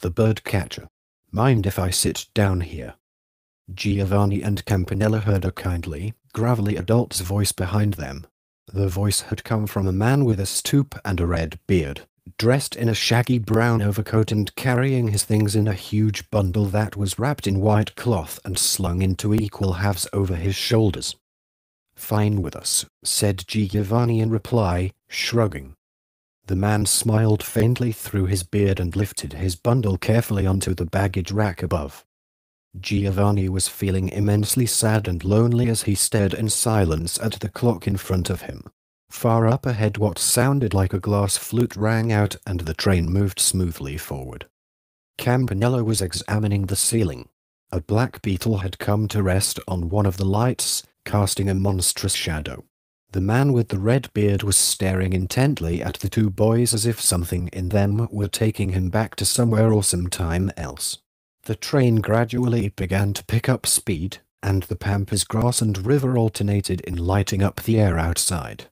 The bird catcher. Mind if I sit down here? Giovanni and Campanella heard a kindly, gravelly adult's voice behind them. The voice had come from a man with a stoop and a red beard, dressed in a shaggy brown overcoat and carrying his things in a huge bundle that was wrapped in white cloth and slung into equal halves over his shoulders. Fine with us, said Giovanni in reply, shrugging. The man smiled faintly through his beard and lifted his bundle carefully onto the baggage rack above. Giovanni was feeling immensely sad and lonely as he stared in silence at the clock in front of him. Far up ahead what sounded like a glass flute rang out and the train moved smoothly forward. Campanella was examining the ceiling. A black beetle had come to rest on one of the lights, casting a monstrous shadow. The man with the red beard was staring intently at the two boys as if something in them were taking him back to somewhere or some time else. The train gradually began to pick up speed, and the pampas grass and river alternated in lighting up the air outside.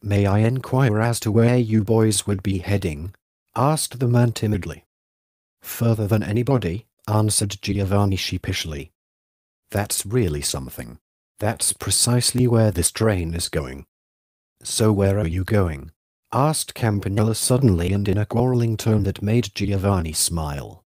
May I inquire as to where you boys would be heading? asked the man timidly. Further than anybody, answered Giovanni sheepishly. That's really something. That's precisely where this train is going. So where are you going? asked Campanella suddenly and in a quarreling tone that made Giovanni smile.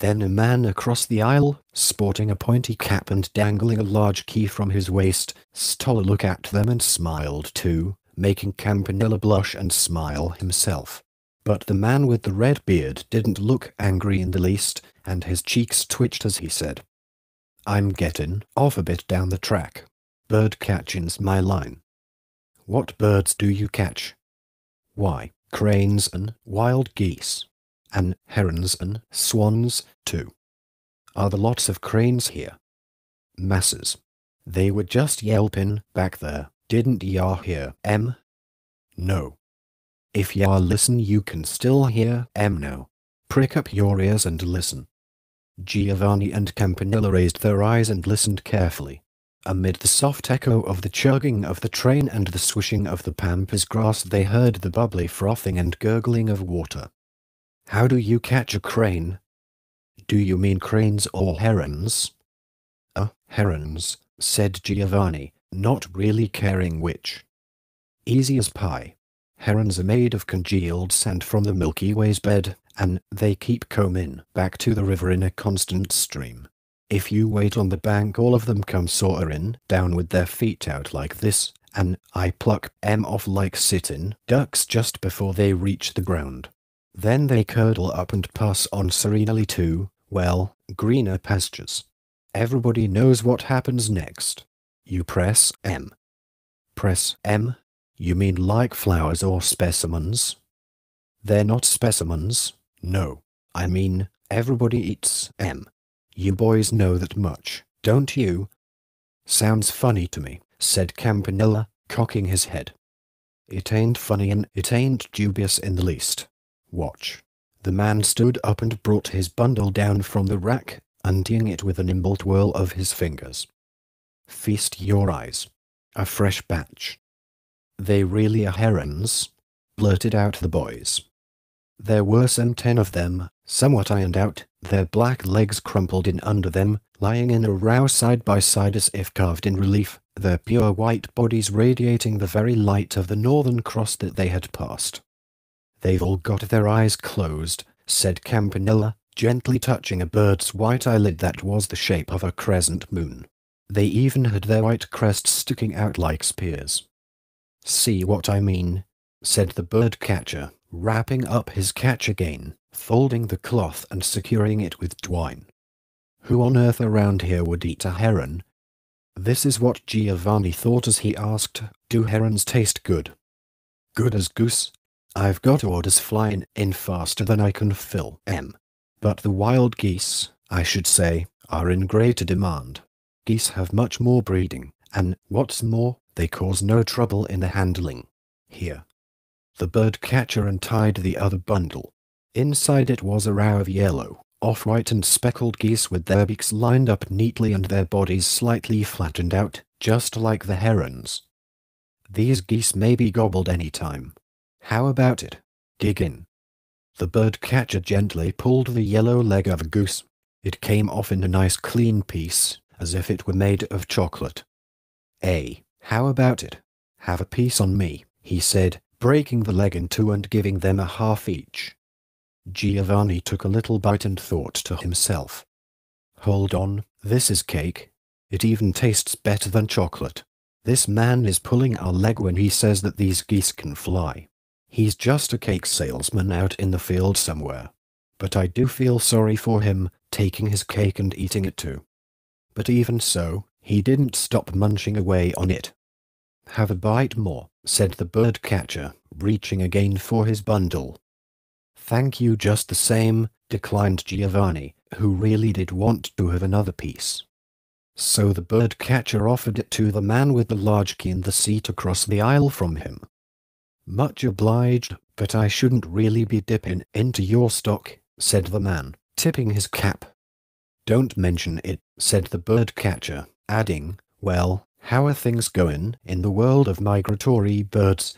Then a man across the aisle, sporting a pointy cap and dangling a large key from his waist, stole a look at them and smiled too, making Campanella blush and smile himself. But the man with the red beard didn't look angry in the least, and his cheeks twitched as he said, I'm getting off a bit down the track. Bird catching's my line. What birds do you catch? Why, cranes and wild geese, and herons and swans too. Are there lots of cranes here? Masses. They were just yelping back there, didn't ya M. No. If ya listen you can still hear. M. now. Prick up your ears and listen. Giovanni and Campanella raised their eyes and listened carefully. Amid the soft echo of the chugging of the train and the swishing of the pampas grass they heard the bubbly frothing and gurgling of water. How do you catch a crane? Do you mean cranes or herons? Uh, herons, said Giovanni, not really caring which. Easy as pie. Herons are made of congealed sand from the Milky Way's bed, and they keep combing back to the river in a constant stream. If you wait on the bank, all of them come sauterin down with their feet out like this, and I pluck em off like sitting ducks just before they reach the ground. Then they curdle up and pass on serenely to, well, greener pastures. Everybody knows what happens next. You press M. Press M you mean like flowers or specimens? They're not specimens. No. I mean, everybody eats M. You boys know that much, don't you? Sounds funny to me, said Campanella, cocking his head. It ain't funny and it ain't dubious in the least. Watch. The man stood up and brought his bundle down from the rack, undoing it with a nimble twirl of his fingers. Feast your eyes. A fresh batch. They really are herons, blurted out the boys. There were some ten of them, somewhat ironed out, their black legs crumpled in under them, lying in a row side by side as if carved in relief, their pure white bodies radiating the very light of the Northern Cross that they had passed. They've all got their eyes closed, said Campanella, gently touching a bird's white eyelid that was the shape of a crescent moon. They even had their white crests sticking out like spears. See what I mean? said the bird catcher, wrapping up his catch again, folding the cloth and securing it with twine. Who on earth around here would eat a heron? This is what Giovanni thought as he asked, Do herons taste good? Good as goose? I've got orders flying in faster than I can fill em. But the wild geese, I should say, are in greater demand. Geese have much more breeding, and, what's more, they cause no trouble in the handling. Here. The bird catcher untied the other bundle. Inside it was a row of yellow, off-white and speckled geese with their beaks lined up neatly and their bodies slightly flattened out, just like the herons. These geese may be gobbled any time. How about it? Dig in. The bird catcher gently pulled the yellow leg of a goose. It came off in a nice clean piece, as if it were made of chocolate. A. How about it? Have a piece on me, he said, breaking the leg in two and giving them a half each. Giovanni took a little bite and thought to himself. Hold on, this is cake. It even tastes better than chocolate. This man is pulling our leg when he says that these geese can fly. He's just a cake salesman out in the field somewhere. But I do feel sorry for him, taking his cake and eating it too. But even so, he didn't stop munching away on it. Have a bite more, said the bird catcher, reaching again for his bundle. Thank you just the same, declined Giovanni, who really did want to have another piece. So the bird catcher offered it to the man with the large key in the seat across the aisle from him. Much obliged, but I shouldn't really be dipping into your stock, said the man, tipping his cap. Don't mention it, said the bird catcher, adding, Well, how are things going in the world of migratory birds?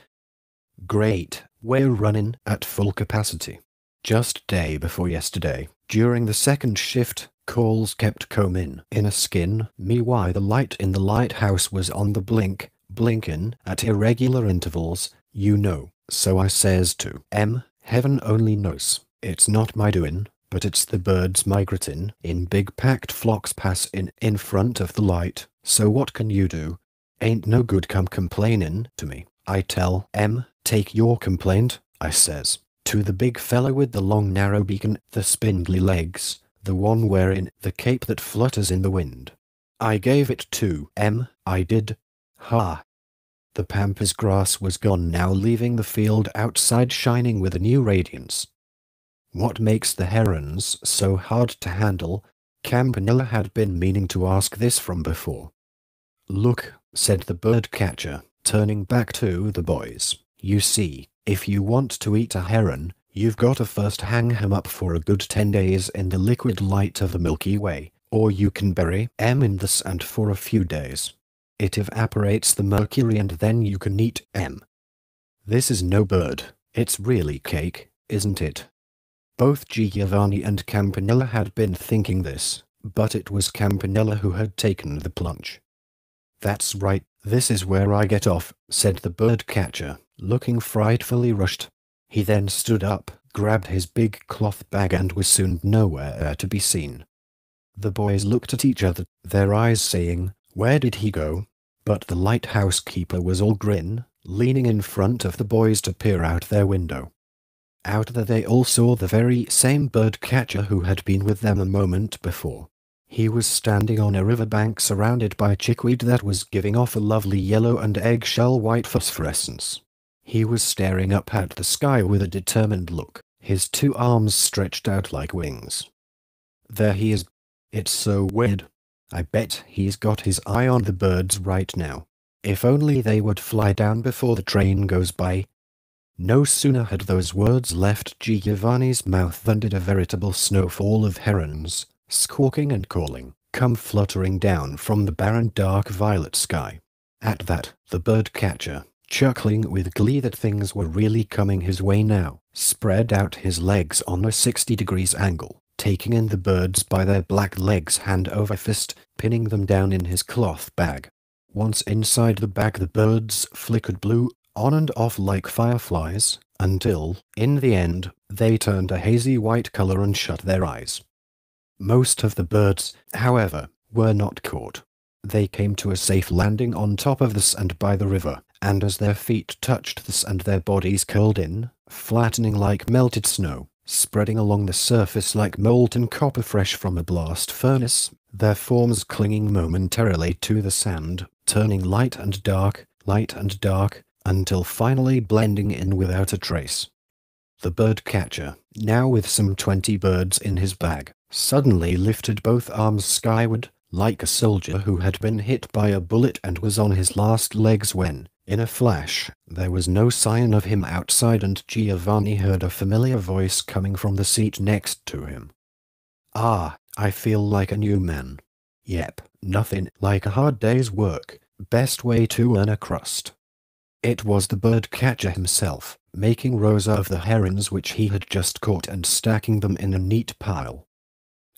Great, we're running at full capacity. Just day before yesterday, during the second shift, calls kept comin' in a skin, me why the light in the lighthouse was on the blink, blinkin' at irregular intervals, you know. So I says to M, heaven only knows, it's not my doin', but it's the birds migrating in big packed flocks pass in front of the light. So what can you do? Ain't no good come complaining to me. I tell M, take your complaint, I says, to the big fellow with the long narrow beak and the spindly legs, the one wearing the cape that flutters in the wind. I gave it to M, I did. Ha! The pampas grass was gone now leaving the field outside shining with a new radiance. What makes the herons so hard to handle? Campanella had been meaning to ask this from before. Look, said the bird catcher, turning back to the boys. You see, if you want to eat a heron, you've got to first hang him up for a good ten days in the liquid light of the Milky Way, or you can bury M in the sand for a few days. It evaporates the mercury and then you can eat M. This is no bird, it's really cake, isn't it? Both Giovanni and Campanella had been thinking this, but it was Campanella who had taken the plunge. That's right, this is where I get off, said the bird catcher, looking frightfully rushed. He then stood up, grabbed his big cloth bag and was soon nowhere to be seen. The boys looked at each other, their eyes saying, Where did he go? But the lighthouse keeper was all grin, leaning in front of the boys to peer out their window out that they all saw the very same bird catcher who had been with them a moment before. He was standing on a riverbank surrounded by chickweed that was giving off a lovely yellow and eggshell white phosphorescence. He was staring up at the sky with a determined look, his two arms stretched out like wings. There he is. It's so weird. I bet he's got his eye on the birds right now. If only they would fly down before the train goes by, no sooner had those words left Giovanni's mouth than did a veritable snowfall of herons, squawking and calling, come fluttering down from the barren dark violet sky. At that, the bird catcher, chuckling with glee that things were really coming his way now, spread out his legs on a 60 degrees angle, taking in the birds by their black legs hand over fist, pinning them down in his cloth bag. Once inside the bag the birds flickered blue on and off like fireflies, until, in the end, they turned a hazy white colour and shut their eyes. Most of the birds, however, were not caught. They came to a safe landing on top of the sand by the river, and as their feet touched the sand their bodies curled in, flattening like melted snow, spreading along the surface like molten copper fresh from a blast furnace, their forms clinging momentarily to the sand, turning light and dark, light and dark, until finally blending in without a trace. The bird catcher, now with some 20 birds in his bag, suddenly lifted both arms skyward, like a soldier who had been hit by a bullet and was on his last legs when, in a flash, there was no sign of him outside and Giovanni heard a familiar voice coming from the seat next to him. Ah, I feel like a new man. Yep, nothing like a hard day's work, best way to earn a crust. It was the birdcatcher himself, making rows of the herons which he had just caught and stacking them in a neat pile.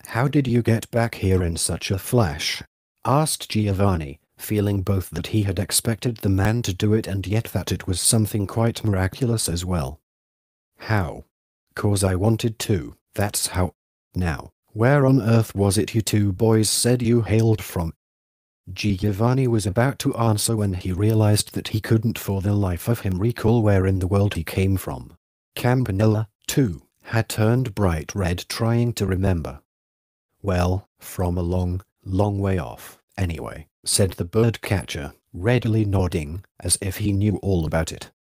How did you get back here in such a flash? asked Giovanni, feeling both that he had expected the man to do it and yet that it was something quite miraculous as well. How? Cause I wanted to, that's how. Now, where on earth was it you two boys said you hailed from? Giovanni was about to answer when he realized that he couldn't for the life of him recall where in the world he came from. Campanella, too, had turned bright red trying to remember. Well, from a long, long way off, anyway, said the bird catcher, readily nodding, as if he knew all about it.